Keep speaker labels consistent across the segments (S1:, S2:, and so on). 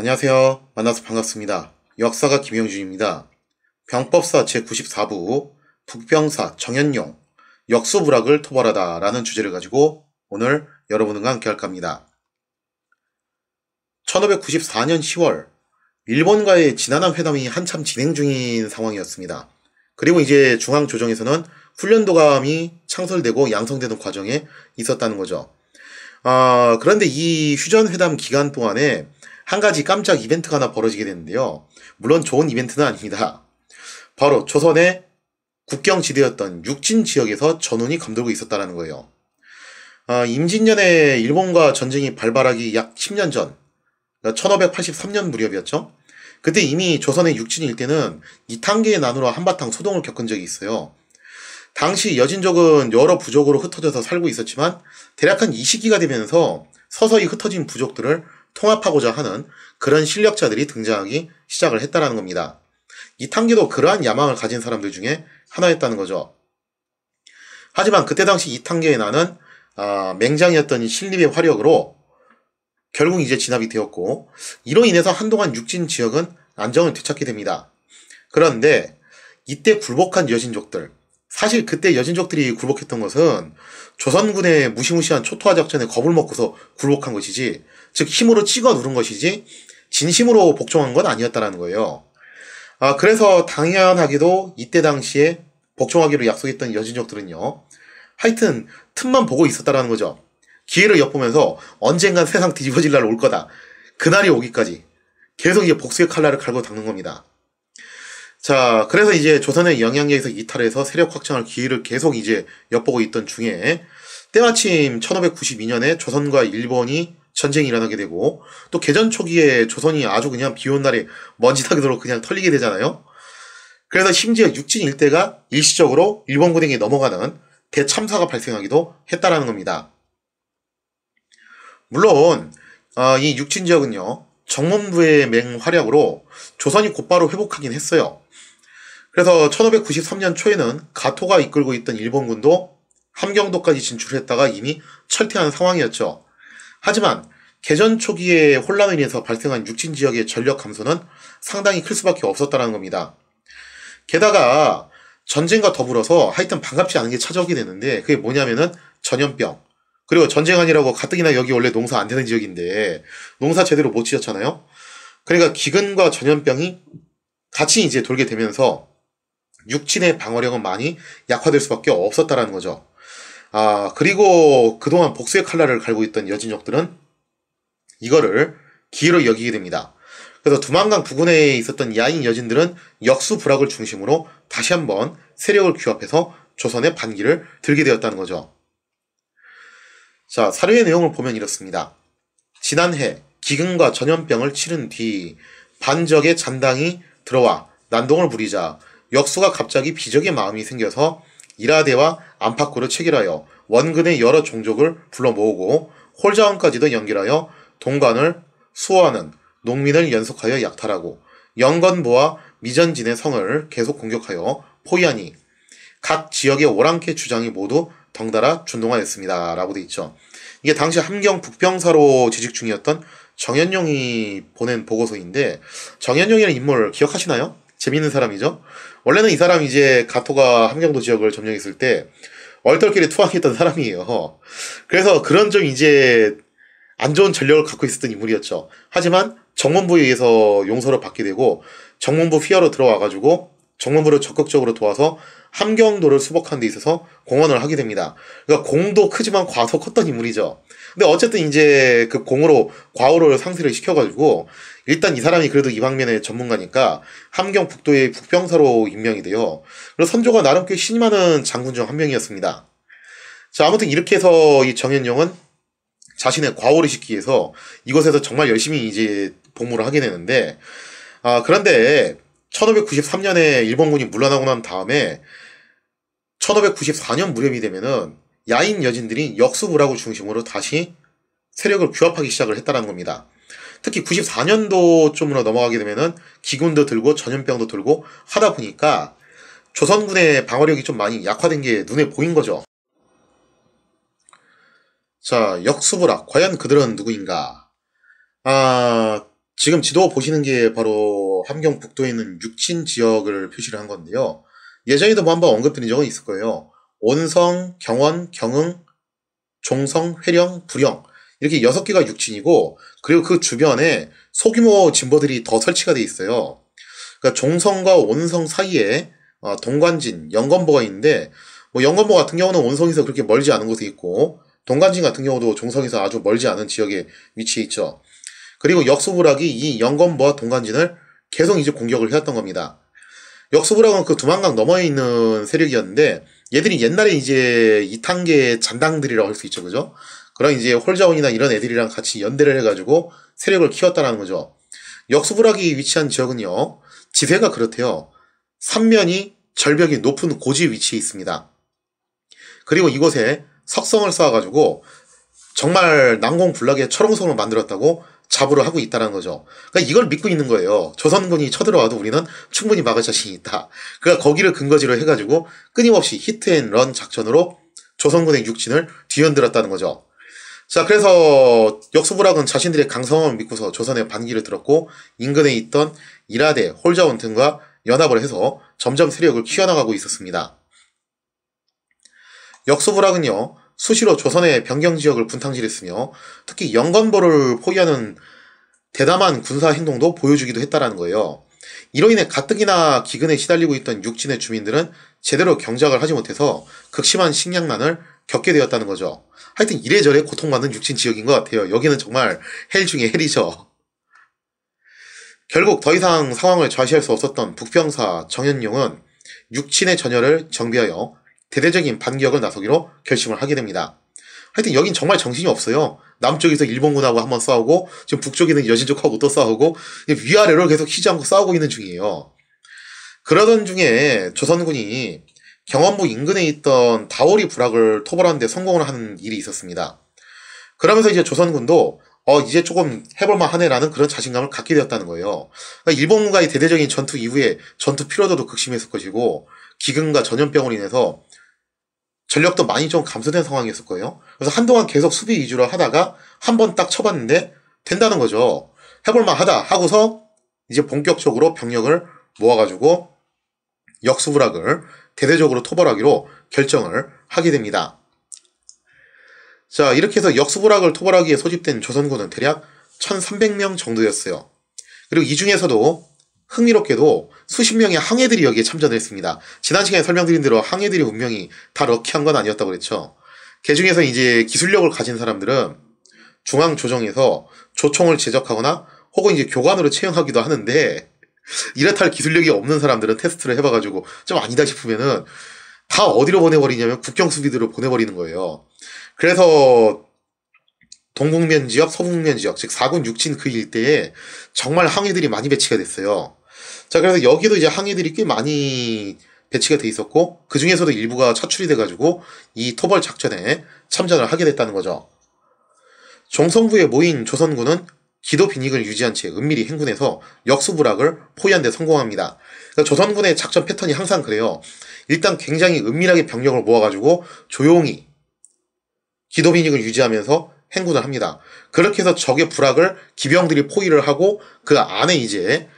S1: 안녕하세요. 만나서 반갑습니다. 역사가 김영준입니다. 병법사 제94부 북병사 정현용 역수불락을 토벌하다 라는 주제를 가지고 오늘 여러분과 함께 할까 합니다. 1594년 10월 일본과의 지난한 회담이 한참 진행 중인 상황이었습니다. 그리고 이제 중앙조정에서는 훈련도감이 창설되고 양성되는 과정에 있었다는 거죠. 아, 그런데 이 휴전회담 기간 동안에 한 가지 깜짝 이벤트가 하나 벌어지게 되는데요. 물론 좋은 이벤트는 아닙니다. 바로 조선의 국경 지대였던 육진 지역에서 전운이 감돌고 있었다는 거예요. 아, 임진년에 일본과 전쟁이 발발하기 약 10년 전, 그러니까 1583년 무렵이었죠. 그때 이미 조선의 육진 일대는 이탄계의 난으로 한바탕 소동을 겪은 적이 있어요. 당시 여진족은 여러 부족으로 흩어져서 살고 있었지만 대략 한이 시기가 되면서 서서히 흩어진 부족들을 통합하고자 하는 그런 실력자들이 등장하기 시작을 했다는 겁니다. 이탄기도 그러한 야망을 가진 사람들 중에 하나였다는 거죠. 하지만 그때 당시 이탄계의 나는 아, 맹장이었던 신립의 화력으로 결국 이제 진압이 되었고 이로 인해서 한동안 육진 지역은 안정을 되찾게 됩니다. 그런데 이때 굴복한 여진족들 사실 그때 여진족들이 굴복했던 것은 조선군의 무시무시한 초토화 작전에 겁을 먹고서 굴복한 것이지 즉 힘으로 찍어 누른 것이지 진심으로 복종한 건 아니었다라는 거예요. 아, 그래서 당연하기도 이때 당시에 복종하기로 약속했던 여진족들은요. 하여튼 틈만 보고 있었다라는 거죠. 기회를 엿보면서 언젠간 세상 뒤집어질 날 올 거다. 그날이 오기까지 계속 이제 복수의 칼날을 갈고 닦는 겁니다. 자, 그래서 이제 조선의 영향력에서 이탈해서 세력 확장할 기회를 계속 이제 엿보고 있던 중에 때마침 1592년에 조선과 일본이 전쟁이 일어나게 되고 또 개전 초기에 조선이 아주 그냥 비온 날에 먼지 타기로 그냥 털리게 되잖아요. 그래서 심지어 육진 일대가 일시적으로 일본군에게 넘어가는 대참사가 발생하기도 했다라는 겁니다. 물론 어, 이 육진 지역은요 정문부의 맹활약으로 조선이 곧바로 회복하긴 했어요. 그래서 1593년 초에는 가토가 이끌고 있던 일본군도 함경도까지 진출했다가 이미 철퇴한 상황이었죠. 하지만 개전 초기의 혼란으로 인해서 발생한 육진 지역의 전력 감소는 상당히 클 수밖에 없었다는 겁니다. 게다가 전쟁과 더불어서 하여튼 반갑지 않은 게 찾아오게 되는데 그게 뭐냐면은 전염병 그리고 전쟁 아니라고 가뜩이나 여기 원래 농사 안 되는 지역인데 농사 제대로 못 지었잖아요. 그러니까 기근과 전염병이 같이 이제 돌게 되면서 육진의 방어력은 많이 약화될 수밖에 없었다라는 거죠. 아, 그리고 그동안 복수의 칼날을 갈고 있던 여진족들은 이거를 기회로 여기게 됩니다. 그래서 두만강 부근에 있었던 야인 여진들은 역수 불악을 중심으로 다시 한번 세력을 규합해서 조선의 반기를 들게 되었다는 거죠. 자, 사료의 내용을 보면 이렇습니다. 지난해 기근과 전염병을 치른 뒤 반적의 잔당이 들어와 난동을 부리자 역수가 갑자기 비적의 마음이 생겨서 이라대와 안팎으로 체결하여 원근의 여러 종족을 불러 모으고 홀자원까지도 연결하여 동관을 수호하는 농민을 연속하여 약탈하고 영건부와 미전진의 성을 계속 공격하여 포위하니 각 지역의 오랑캐 주장이 모두 덩달아 준동하였습니다. 라고 돼 있죠. 이게 당시 함경 북병사로 재직 중이었던 정현용이 보낸 보고서인데 정현용이라는 인물 기억하시나요? 재밌는 사람이죠. 원래는 이 사람 이제 가토가 함경도 지역을 점령했을 때 얼떨결에 투항했던 사람이에요. 그래서 그런 좀 이제 안 좋은 전력을 갖고 있었던 인물이었죠. 하지만 정문부에 의해서 용서를 받게 되고 정문부 휘하로 들어와가지고 정문부를 적극적으로 도와서 함경도를 수복하는 데 있어서 공헌을 하게 됩니다. 그러니까 공도 크지만 과도 컸던 인물이죠. 근데 어쨌든 이제 그 공으로 과오를 상쇄를 시켜가지고 일단 이 사람이 그래도 이 방면의 전문가니까 함경북도의 북병사로 임명이 되어 그리고 선조가 나름 꽤 신이 많은 장군 중 한 명이었습니다. 자, 아무튼 이렇게 해서 이 정현용은 자신의 과오를 시키기 위해서 이곳에서 정말 열심히 이제 복무를 하게 되는데, 아, 그런데 1593년에 일본군이 물러나고 난 다음에 1594년 무렵이 되면은 야인 여진들이 역수부라고 중심으로 다시 세력을 규합하기 시작을 했다는 겁니다. 특히 94년도쯤으로 넘어가게 되면은 기근도 들고 전염병도 들고 하다 보니까 조선군의 방어력이 좀 많이 약화된 게 눈에 보인 거죠. 자, 역수부락. 과연 그들은 누구인가? 아, 지금 지도 보시는 게 바로 함경북도에 있는 육친 지역을 표시를 한 건데요. 예전에도 뭐 한번 언급드린 적은 있을 거예요. 온성, 경원, 경흥, 종성, 회령, 부령. 이렇게 여섯 개가 육친이고, 그리고 그 주변에 소규모 진보들이 더 설치가 돼 있어요. 그러니까 종성과 원성 사이에 어, 동관진, 영건보가 있는데 뭐 영건보 같은 경우는 원성에서 그렇게 멀지 않은 곳에 있고 동관진 같은 경우도 종성에서 아주 멀지 않은 지역에 위치해 있죠. 그리고 역수부락이 이 영건보와 동관진을 계속 이제 공격을 해왔던 겁니다. 역수부락은 그 두만강 너머에 있는 세력이었는데 얘들이 옛날에 이제 이탄계의 잔당들이라고 할 수 있죠, 그죠? 그런 이제 홀자원이나 이런 애들이랑 같이 연대를 해가지고 세력을 키웠다라는 거죠. 역수부락이 위치한 지역은요, 지세가 그렇대요. 삼면이 절벽이 높은 고지 위치에 있습니다. 그리고 이곳에 석성을 쌓아가지고 정말 난공불락의 철옹성을 만들었다고 자부를 하고 있다는 거죠. 그러니까 이걸 믿고 있는 거예요. 조선군이 쳐들어와도 우리는 충분히 막을 자신이 있다. 그러니까 거기를 근거지로 해가지고 끊임없이 히트앤런 작전으로 조선군의 육진을 뒤흔들었다는 거죠. 자, 그래서 역수부락은 자신들의 강성을 믿고서 조선의 반기를 들었고 인근에 있던 이라대, 홀자원 등과 연합을 해서 점점 세력을 키워나가고 있었습니다. 역수부락은요, 수시로 조선의 변경 지역을 분탕질했으며 특히 영건보를 포기하는 대담한 군사 행동도 보여주기도 했다라는 거예요. 이로 인해 가뜩이나 기근에 시달리고 있던 육진의 주민들은 제대로 경작을 하지 못해서 극심한 식량난을 겪게 되었다는 거죠. 하여튼 이래저래 고통받는 육신 지역인 것 같아요. 여기는 정말 헬 중에 헬이죠. 결국 더 이상 상황을 좌시할 수 없었던 북병사 정현용은 육친의 전열을 정비하여 대대적인 반격을 나서기로 결심을 하게 됩니다. 하여튼 여긴 정말 정신이 없어요. 남쪽에서 일본군하고 한번 싸우고 지금 북쪽에는 여진족하고 또 싸우고 위아래로 계속 휘지 않고 싸우고 있는 중이에요. 그러던 중에 조선군이 경원부 인근에 있던 다오리 부락을 토벌하는데 성공을 하는 일이 있었습니다. 그러면서 이제 조선군도 어 이제 조금 해볼만 하네라는 그런 자신감을 갖게 되었다는 거예요. 그러니까 일본군과의 대대적인 전투 이후에 전투 피로도도 극심했을 것이고 기근과 전염병으로 인해서 전력도 많이 좀 감소된 상황이었을 거예요. 그래서 한동안 계속 수비 위주로 하다가 한 번 딱 쳐봤는데 된다는 거죠. 해볼만 하다 하고서 이제 본격적으로 병력을 모아가지고 역수부락을 대대적으로 토벌하기로 결정을 하게 됩니다. 자, 이렇게 해서 역수부락을 토벌하기에 소집된 조선군은 대략 1300명 정도였어요. 그리고 이 중에서도 흥미롭게도 수십 명의 항해들이 여기에 참전을 했습니다. 지난 시간에 설명드린 대로 항해들이 운명이 다 럭키한 건 아니었다고 그랬죠. 그 중에서 이제 기술력을 가진 사람들은 중앙 조정에서 조총을 제작하거나 혹은 이제 교관으로 채용하기도 하는데 이렇다 할 기술력이 없는 사람들은 테스트를 해봐가지고 좀 아니다 싶으면은 다 어디로 보내버리냐면 국경 수비대로 보내버리는 거예요. 그래서 동북면 지역, 서북면 지역, 즉 4군 6진 그 일대에 정말 항해들이 많이 배치가 됐어요. 자, 그래서 여기도 이제 항해들이 꽤 많이 배치가 돼 있었고 그 중에서도 일부가 차출이 돼가지고 이 토벌 작전에 참전을 하게 됐다는 거죠. 종성부에 모인 조선군은 기도 빈익을 유지한 채 은밀히 행군해서 역수부락을 포위한 데 성공합니다. 조선군의 작전 패턴이 항상 그래요. 일단 굉장히 은밀하게 병력을 모아가지고 조용히 기도 빈익을 유지하면서 행군을 합니다. 그렇게 해서 적의 부락을 기병들이 포위를 하고 그 안에 이제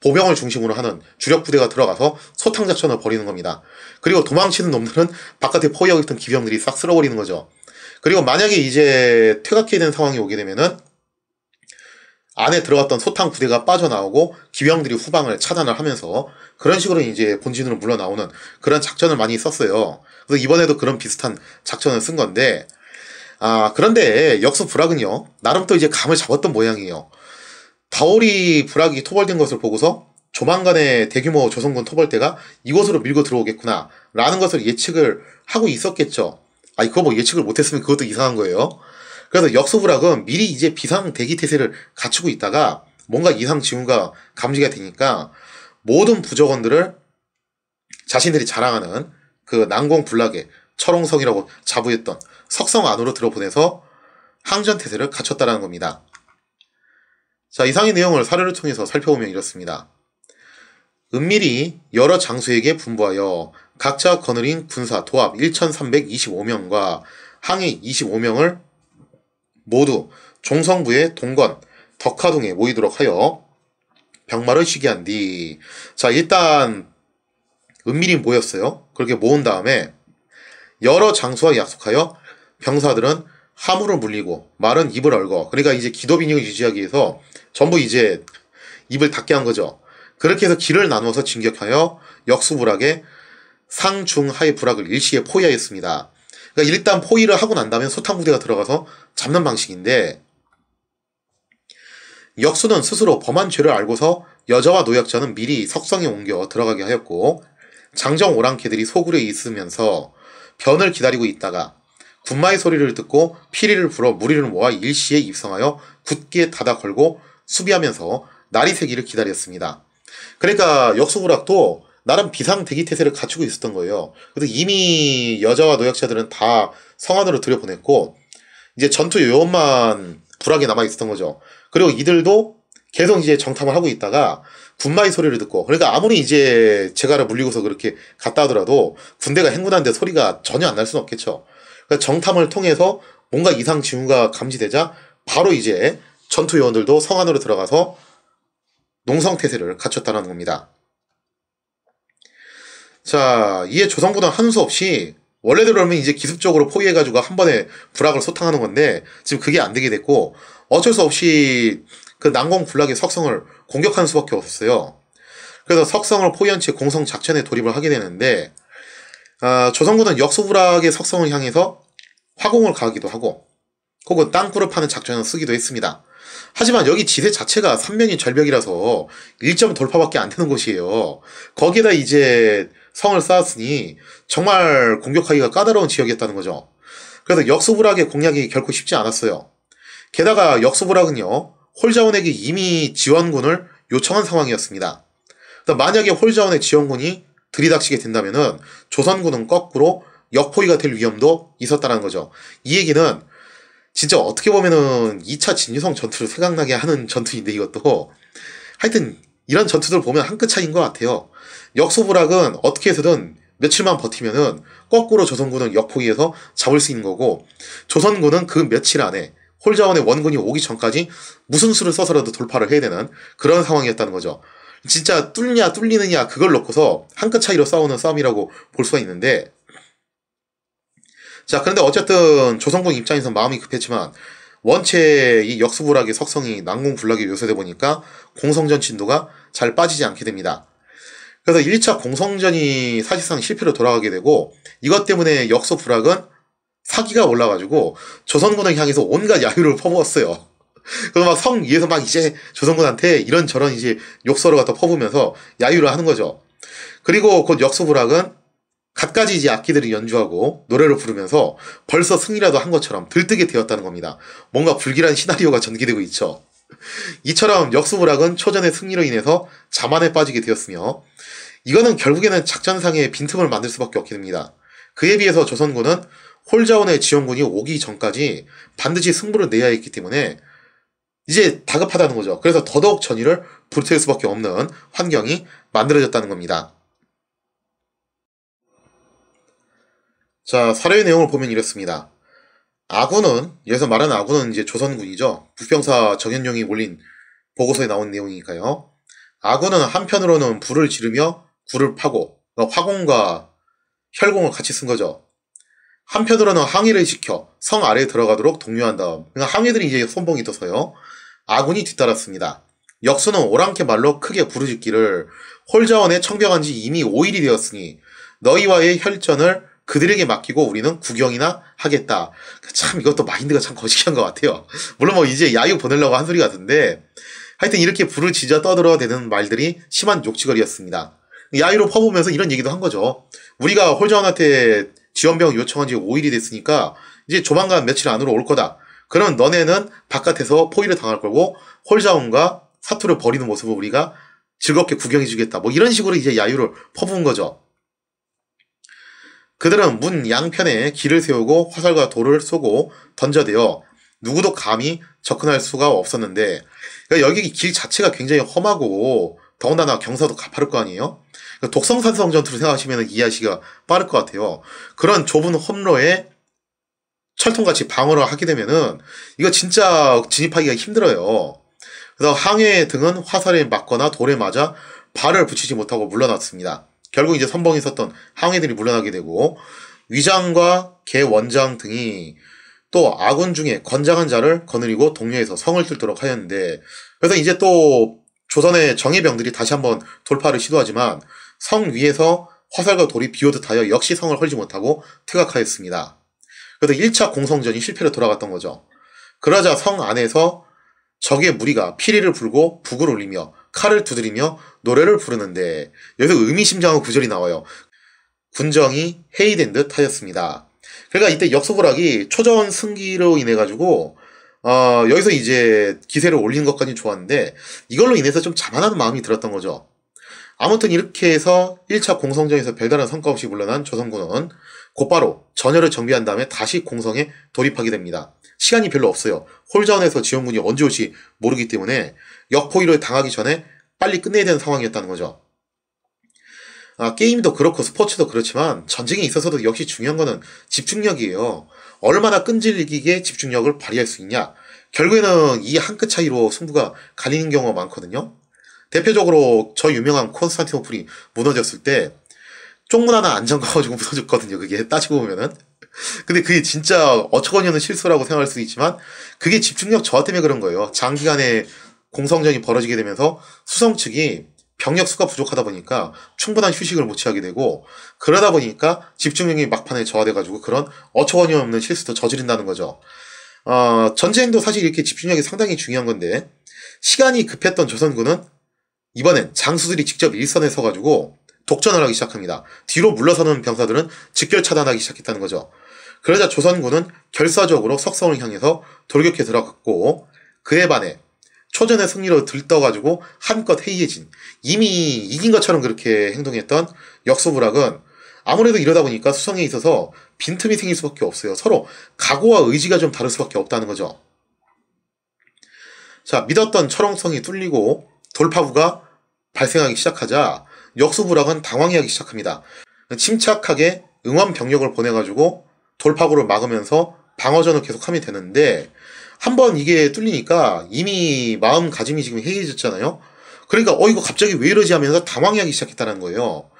S1: 보병을 중심으로 하는 주력 부대가 들어가서 소탕 작전을 벌이는 겁니다. 그리고 도망치는 놈들은 바깥에 포위하고 있던 기병들이 싹 쓸어버리는 거죠. 그리고 만약에 이제 퇴각해야 되는 상황이 오게 되면은 안에 들어갔던 소탕 부대가 빠져나오고 기병들이 후방을 차단을 하면서 그런 식으로 이제 본진으로 물러나오는 그런 작전을 많이 썼어요. 그래서 이번에도 그런 비슷한 작전을 쓴 건데 아 그런데 역수 불악은요 나름 또 이제 감을 잡았던 모양이에요. 다오리 불악이 토벌된 것을 보고서 조만간에 대규모 조선군 토벌대가 이곳으로 밀고 들어오겠구나 라는 것을 예측을 하고 있었겠죠. 아니 그거 뭐 예측을 못했으면 그것도 이상한 거예요. 그래서 역수부락은 미리 이제 비상 대기 태세를 갖추고 있다가 뭔가 이상 징후가 감지가 되니까 모든 부적원들을 자신들이 자랑하는 그 난공불락의 철옹성이라고 자부했던 석성 안으로 들어보내서 항전 태세를 갖췄다라는 겁니다. 자, 이상의 내용을 사례를 통해서 살펴보면 이렇습니다. 은밀히 여러 장수에게 분부하여 각자 거느린 군사 도합 1325명과 항해 25명을 모두 종성부의 동건 덕화동에 모이도록 하여 병마를 시기한 뒤자 일단 은밀히 모였어요. 그렇게 모은 다음에 여러 장소와 약속하여 병사들은 하물을 물리고 말은 입을 얼거 그러니까 이제 기도 비익을 유지하기 위해서 전부 이제 입을 닫게 한 거죠. 그렇게 해서 길을 나누어서 진격하여 역수불락에 상중하의 불락을 일시에 포위하였습니다. 그러니까 일단 포위를 하고 난 다음에 소탕 부대가 들어가서 잡는 방식인데 역수는 스스로 범한 죄를 알고서 여자와 노약자는 미리 석성에 옮겨 들어가게 하였고 장정 오랑캐들이 소굴에 있으면서 변을 기다리고 있다가 군마의 소리를 듣고 피리를 불어 무리를 모아 일시에 입성하여 굳게 닫아 걸고 수비하면서 날이 새기를 기다렸습니다. 그러니까 역수부락도 나름 비상 대기 태세를 갖추고 있었던 거예요. 그래서 이미 여자와 노약자들은 다 성안으로 들여보냈고 이제 전투 요원만 불악에 남아 있었던 거죠. 그리고 이들도 계속 이제 정탐을 하고 있다가 군마의 소리를 듣고 그러니까 아무리 이제 제가를 물리고서 그렇게 갔다 하더라도 군대가 행군하는데 소리가 전혀 안 날 순 없겠죠. 그러니까 정탐을 통해서 뭔가 이상 징후가 감지되자 바로 이제 전투 요원들도 성안으로 들어가서 농성 태세를 갖췄다는 겁니다. 자, 이에 조상보단 한수 없이 원래대로라면 이제 기습적으로 포위해가지고 한 번에 불악을 소탕하는 건데 지금 그게 안 되게 됐고 어쩔 수 없이 그 난공 불락의 석성을 공격하는 수밖에 없었어요. 그래서 석성을 포위한 채 공성 작전에 돌입을 하게 되는데 어, 아, 조선군은 역수불락의 석성을 향해서 화공을 가기도 하고 혹은 땅굴을 파는 작전을 쓰기도 했습니다. 하지만 여기 지세 자체가 삼면이 절벽이라서 1점 돌파밖에 안 되는 곳이에요. 거기에다 이제 성을 쌓았으니 정말 공격하기가 까다로운 지역이었다는 거죠. 그래서 역수불락의 공략이 결코 쉽지 않았어요. 게다가 역수불락은요 홀자원에게 이미 지원군을 요청한 상황이었습니다. 만약에 홀자원의 지원군이 들이닥치게 된다면 조선군은 거꾸로 역포위가 될 위험도 있었다는 거죠. 이 얘기는 진짜 어떻게 보면은 2차 진유성 전투를 생각나게 하는 전투인데 이것도 하여튼 이런 전투들 보면 한 끗 차이인 것 같아요. 역소부락은 어떻게 해서든 며칠만 버티면은 거꾸로 조선군은 역포기에서 잡을 수 있는 거고 조선군은 그 며칠 안에 홀자원의 원군이 오기 전까지 무슨 수를 써서라도 돌파를 해야 되는 그런 상황이었다는 거죠. 진짜 뚫냐 뚫리느냐 그걸 놓고서 한 끗 차이로 싸우는 싸움이라고 볼 수가 있는데 자 그런데 어쨌든 조선군 입장에서 마음이 급했지만 원체 이역수부락의 석성이 난공불락에 요새돼 보니까 공성전 진도가 잘 빠지지 않게 됩니다. 그래서 1차 공성전이 사실상 실패로 돌아가게 되고 이것 때문에 역소 불락은 사기가 올라가지고 조선군을 향해서 온갖 야유를 퍼부었어요. 그래서 막 성 위에서 막 이제 조선군한테 이런저런 이제 욕설을 갖다 퍼부면서 야유를 하는 거죠. 그리고 곧 역소 불락은 갖가지 이제 악기들을 연주하고 노래를 부르면서 벌써 승리라도 한 것처럼 들뜨게 되었다는 겁니다. 뭔가 불길한 시나리오가 전개되고 있죠. 이처럼 역수무락은 초전의 승리로 인해서 자만에 빠지게 되었으며 이거는 결국에는 작전상의 빈틈을 만들 수밖에 없게 됩니다. 그에 비해서 조선군은 홀자원의 지원군이 오기 전까지 반드시 승부를 내야 했기 때문에 이제 다급하다는 거죠. 그래서 더더욱 전의를 불태울 수밖에 없는 환경이 만들어졌다는 겁니다. 자, 사례의 내용을 보면 이렇습니다. 아군은 여기서 말하는 아군은 이제 조선군이죠. 부평사 정현용이 몰린 보고서에 나온 내용이니까요. 아군은 한편으로는 불을 지르며 굴을 파고 그러니까 화공과 혈공을 같이 쓴 거죠. 한편으로는 항해를 시켜 성 아래에 들어가도록 독려한 다음 그러니까 항해들이 이제 손봉이 떠서요. 아군이 뒤따랐습니다. 역수는 오랑캐 말로 크게 부르짖기를 홀자원에 청병한 지 이미 5일이 되었으니 너희와의 혈전을 그들에게 맡기고 우리는 구경이나 하겠다. 참 이것도 마인드가 참 거시기한 것 같아요. 물론 뭐 이제 야유 보내려고 한 소리 같은데 하여튼 이렇게 불을 지져 떠들어대는 말들이 심한 욕지거리였습니다. 야유로 퍼보면서 이런 얘기도 한 거죠. 우리가 홀자원한테 지원병 요청한 지 5일이 됐으니까 이제 조만간 며칠 안으로 올 거다. 그럼 너네는 바깥에서 포위를 당할 거고 홀자원과 사투를 벌이는 모습을 우리가 즐겁게 구경해 주겠다. 뭐 이런 식으로 이제 야유를 퍼부은 거죠. 그들은 문 양편에 길을 세우고 화살과 돌을 쏘고 던져대어 누구도 감히 접근할 수가 없었는데 그러니까 여기 길 자체가 굉장히 험하고 더군다나 경사도 가파를 거 아니에요? 그러니까 독성산성 전투를 생각하시면 이해하시기가 빠를 것 같아요. 그런 좁은 험로에 철통같이 방어를 하게 되면은 이거 진짜 진입하기가 힘들어요. 그래서 항해 등은 화살에 맞거나 돌에 맞아 발을 붙이지 못하고 물러났습니다. 결국 이제 선봉에 었던 항해들이 물러나게 되고 위장과 개원장 등이 또 아군 중에 건장한 자를 거느리고 동료에서 성을 뚫도록 하였는데 그래서 이제 또 조선의 정예병들이 다시 한번 돌파를 시도하지만 성 위에서 화살과 돌이 비오듯 하여 역시 성을 헐지 못하고 퇴각하였습니다. 그래서 1차 공성전이 실패로 돌아갔던 거죠. 그러자 성 안에서 적의 무리가 피리를 불고 북을 올리며 칼을 두드리며 노래를 부르는데 여기서 의미심장한 구절이 나와요. 군정이 해이된 듯 하였습니다. 그러니까 이때 역소보락이 초전 승기로 인해 가지고 어, 여기서 이제 기세를 올리는 것까지 좋았는데 이걸로 인해서 좀자만하는 마음이 들었던 거죠. 아무튼 이렇게 해서 1차 공성전에서 별다른 성과 없이 물러난 조선군은 곧바로 전열을 정비한 다음에 다시 공성에 돌입하게 됩니다. 시간이 별로 없어요. 홀전에서 지원군이 언제 올지 모르기 때문에 역포위를 당하기 전에 빨리 끝내야 되는 상황이었다는 거죠. 아, 게임도 그렇고 스포츠도 그렇지만 전쟁에 있어서도 역시 중요한 거는 집중력이에요. 얼마나 끈질기게 집중력을 발휘할 수 있냐. 결국에는 이 한 끗 차이로 승부가 갈리는 경우가 많거든요. 대표적으로 저 유명한 콘스탄티노플이 무너졌을 때 쪽문 하나 안 잠가가지고 무너졌거든요. 그게 따지고 보면은. 근데 그게 진짜 어처구니 없는 실수라고 생각할 수 있지만 그게 집중력 저하 때문에 그런 거예요. 장기간의 공성전이 벌어지게 되면서 수성 측이 병력 수가 부족하다 보니까 충분한 휴식을 못 취하게 되고 그러다 보니까 집중력이 막판에 저하돼가지고 그런 어처구니 없는 실수도 저지른다는 거죠. 어, 전쟁도 사실 이렇게 집중력이 상당히 중요한 건데 시간이 급했던 조선군은 이번엔 장수들이 직접 일선에 서가지고 독전을 하기 시작합니다. 뒤로 물러서는 병사들은 직결 차단하기 시작했다는 거죠. 그러자 조선군은 결사적으로 석성을 향해서 돌격해 들어갔고 그에 반해 초전의 승리로 들떠가지고 한껏 해이해진 이미 이긴 것처럼 그렇게 행동했던 역소부락은 아무래도 이러다 보니까 수성에 있어서 빈틈이 생길 수밖에 없어요. 서로 각오와 의지가 좀 다를 수밖에 없다는 거죠. 자, 믿었던 철옹성이 뚫리고 돌파구가 발생하기 시작하자 역수부락은 당황해하기 시작합니다. 침착하게 응원 병력을 보내가지고 돌파구를 막으면서 방어전을 계속하면 되는데 한번 이게 뚫리니까 이미 마음가짐이 지금 해이해졌잖아요 그러니까 어 이거 갑자기 왜 이러지 하면서 당황하기 시작했다는 거예요.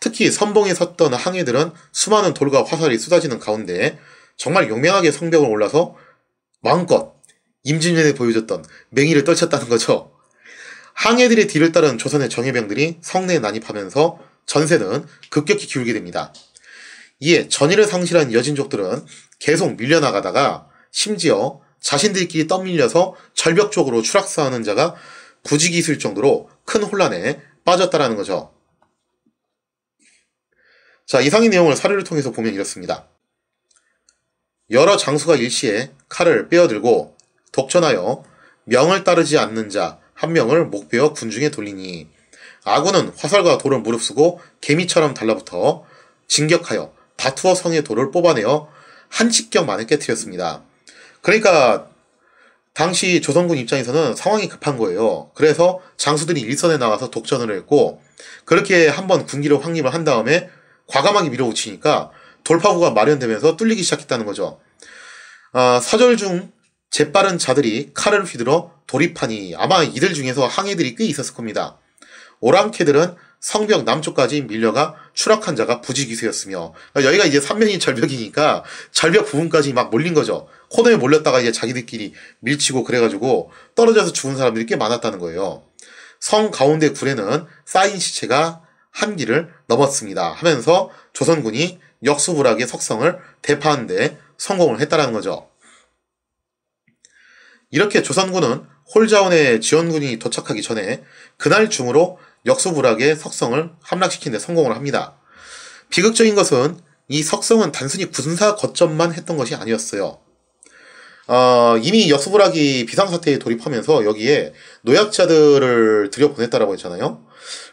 S1: 특히 선봉에 섰던 항해들은 수많은 돌과 화살이 쏟아지는 가운데 정말 용맹하게 성벽을 올라서 마음껏 임진왜에 보여줬던 맹위를 떨쳤다는 거죠. 항해들의 뒤를 따른 조선의 정예병들이 성내에 난입하면서 전세는 급격히 기울게 됩니다. 이에 전의를 상실한 여진족들은 계속 밀려나가다가 심지어 자신들끼리 떠밀려서 절벽 쪽으로 추락사하는 자가 부지기수일 정도로 큰 혼란에 빠졌다라는 거죠. 자, 이상의 내용을 사료를 통해서 보면 이렇습니다. 여러 장수가 일시에 칼을 빼어들고 독전하여 명을 따르지 않는 자 한 명을 목베어 군중에 돌리니 아군은 화살과 돌을 무릅쓰고 개미처럼 달라붙어 진격하여 다투어 성의 돌을 뽑아내어 한직경만을 깨뜨렸습니다. 그러니까 당시 조선군 입장에서는 상황이 급한 거예요. 그래서 장수들이 일선에 나가서 독전을 했고 그렇게 한번 군기를 확립을 한 다음에 과감하게 밀어붙이니까 돌파구가 마련되면서 뚫리기 시작했다는 거죠. 아, 서절 중 재빠른 자들이 칼을 휘들어 돌입하니 아마 이들 중에서 항해들이 꽤 있었을 겁니다. 오랑캐들은 성벽 남쪽까지 밀려가 추락한 자가 부지기수였으며 그러니까 여기가 이제 삼면이 절벽이니까 절벽 부분까지 막 몰린 거죠. 코너에 몰렸다가 이제 자기들끼리 밀치고 그래가지고 떨어져서 죽은 사람들이 꽤 많았다는 거예요. 성 가운데 굴에는 쌓인 시체가 한 길을 넘었습니다. 하면서 조선군이 역수부락의 석성을 대파하는데 성공을 했다라는 거죠. 이렇게 조선군은 홀자원의 지원군이 도착하기 전에 그날 중으로 역수불락의 석성을 함락시키는 데 성공을 합니다. 비극적인 것은 이 석성은 단순히 군사 거점만 했던 것이 아니었어요. 어, 이미 역수불락이 비상사태에 돌입하면서 여기에 노약자들을 들여보냈다라고 했잖아요.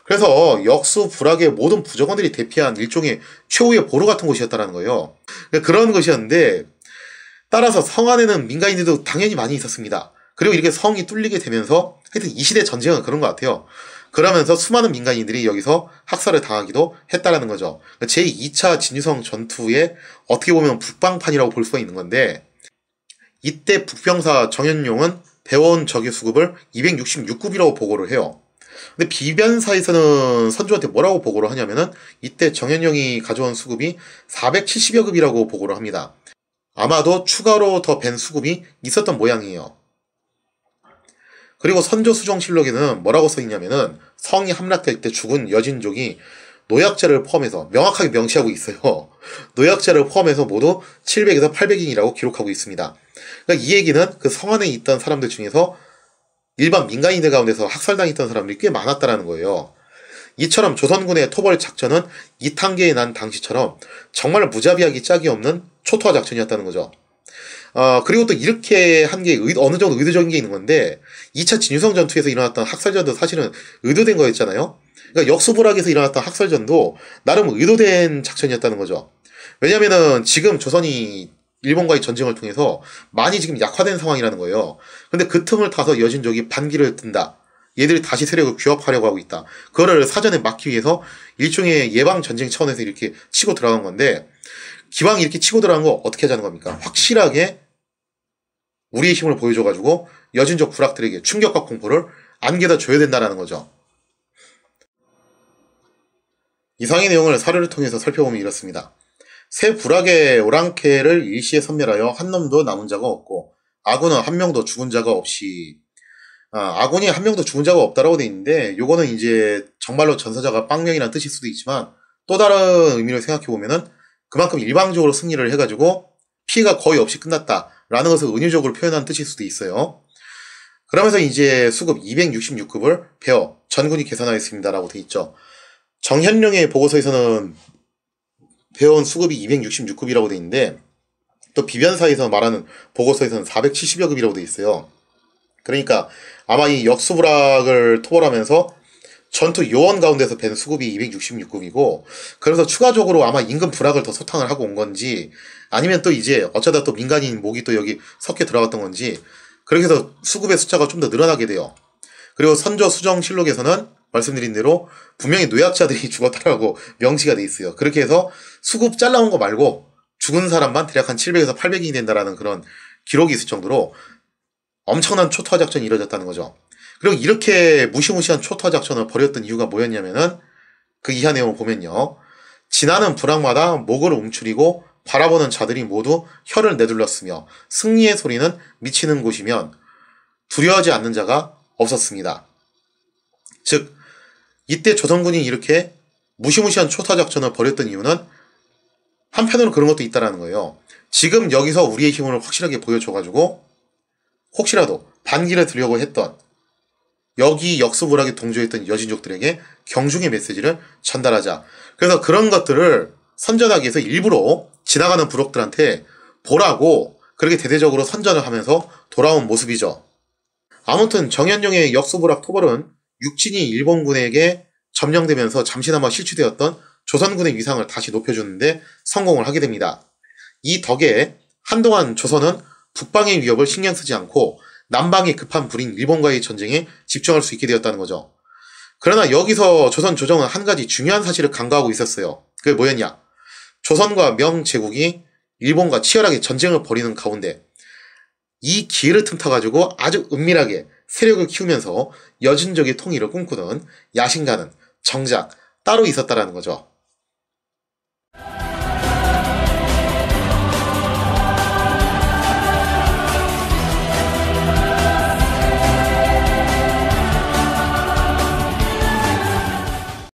S1: 그래서 역수불락의 모든 부정원들이 대피한 일종의 최후의 보루 같은 곳이었다는 거예요. 그런 것이었는데 따라서 성 안에는 민간인들도 당연히 많이 있었습니다. 그리고 이렇게 성이 뚫리게 되면서 하여튼 이 시대 전쟁은 그런 것 같아요. 그러면서 수많은 민간인들이 여기서 학살을 당하기도 했다라는 거죠. 제2차 진유성 전투에 어떻게 보면 북방판이라고 볼 수가 있는 건데 이때 북병사 정현용은 배원 적의 수급을 266급이라고 보고를 해요. 근데 비변사에서는 선조한테 뭐라고 보고를 하냐면은 이때 정현용이 가져온 수급이 470여 급이라고 보고를 합니다. 아마도 추가로 더 밴 수급이 있었던 모양이에요. 그리고 선조 수정실록에는 뭐라고 써있냐면은 성이 함락될 때 죽은 여진족이 노약자를 포함해서 명확하게 명시하고 있어요. 노약자를 포함해서 모두 700에서 800인이라고 기록하고 있습니다. 그러니까 이 얘기는 그 성안에 있던 사람들 중에서 일반 민간인들 가운데서 학살당했던 사람들이 꽤 많았다라는 거예요. 이처럼 조선군의 토벌 작전은 이탄계에 난 당시처럼 정말 무자비하기 짝이 없는 초토화 작전이었다는 거죠. 어, 그리고 또 이렇게 한 게 어느 정도 의도적인 게 있는 건데 2차 진유성 전투에서 일어났던 학살전도 사실은 의도된 거였잖아요. 그러니까 역수보락에서 일어났던 학살전도 나름 의도된 작전이었다는 거죠. 왜냐면은 지금 조선이 일본과의 전쟁을 통해서 많이 지금 약화된 상황이라는 거예요. 근데 그 틈을 타서 여진족이 반기를 뜬다. 얘들이 다시 세력을 규합하려고 하고 있다. 그거를 사전에 막기 위해서 일종의 예방 전쟁 차원에서 이렇게 치고 들어간 건데 기왕 이렇게 치고 들어간 거 어떻게 하자는 겁니까? 확실하게 우리의 힘을 보여줘가지고 여진족 불악들에게 충격과 공포를 안겨다 줘야 된다는 거죠. 이상의 내용을 사료를 통해서 살펴보면 이렇습니다. 새 불악의 오랑캐를 일시에 섬멸하여 한 놈도 남은 자가 없고 아군은 한 명도 죽은 자가 없이 아, 아군이 한 명도 죽은 자가 없다라고 돼 있는데 요거는 이제 정말로 전사자가 빵명이란 뜻일 수도 있지만 또 다른 의미를 생각해 보면은 그만큼 일방적으로 승리를 해가지고 피해가 거의 없이 끝났다. 라는 것을 은유적으로 표현한 뜻일 수도 있어요. 그러면서 이제 수급 266급을 배어 전군이 계산하였습니다. 라고 돼 있죠. 정현룡의 보고서에서는 배원 수급이 266급이라고 돼 있는데 또 비변사에서 말하는 보고서에서는 470여급이라고 돼 있어요. 그러니까 아마 이역수부락을 토벌하면서 전투 요원 가운데서 뵌 수급이 266급이고 그래서 추가적으로 아마 임금 불락을 더 소탕을 하고 온 건지 아니면 또 이제 어쩌다 또 민간인 목이 또 여기 섞여 들어갔던 건지 그렇게 해서 수급의 숫자가 좀 더 늘어나게 돼요. 그리고 선조 수정 실록에서는 말씀드린 대로 분명히 노약자들이 죽었다라고 명시가 돼 있어요. 그렇게 해서 수급 잘라온 거 말고 죽은 사람만 대략 한 700에서 800인이 된다라는 그런 기록이 있을 정도로 엄청난 초토화 작전이 이뤄졌다는 거죠. 그리고 이렇게 무시무시한 초토 작전을 벌였던 이유가 뭐였냐면은 그 이하 내용을 보면요. 지나는 불황마다 목을 움츠리고 바라보는 자들이 모두 혀를 내둘렀으며 승리의 소리는 미치는 곳이면 두려워하지 않는 자가 없었습니다. 즉 이때 조선군이 이렇게 무시무시한 초타 작전을 벌였던 이유는 한편으로 그런 것도 있다라는 거예요. 지금 여기서 우리의 힘을 확실하게 보여줘가지고 혹시라도 반기를 들려고 했던 여기 역수불하게 동조했던 여진족들에게 경중의 메시지를 전달하자. 그래서 그런 것들을 선전하기 위해서 일부러 지나가는 부록들한테 보라고 그렇게 대대적으로 선전을 하면서 돌아온 모습이죠. 아무튼 정현용의 역수불락 토벌은 육진이 일본군에게 점령되면서 잠시나마 실추되었던 조선군의 위상을 다시 높여주는데 성공을 하게 됩니다. 이 덕에 한동안 조선은 북방의 위협을 신경 쓰지 않고 남방의 급한 불인 일본과의 전쟁에 집중할 수 있게 되었다는 거죠. 그러나 여기서 조선 조정은 한 가지 중요한 사실을 간과하고 있었어요. 그게 뭐였냐? 조선과 명 제국이 일본과 치열하게 전쟁을 벌이는 가운데 이 기회를 틈타가지고 아주 은밀하게 세력을 키우면서 여진족의 통일을 꿈꾸는 야신가는 정작 따로 있었다라는 거죠.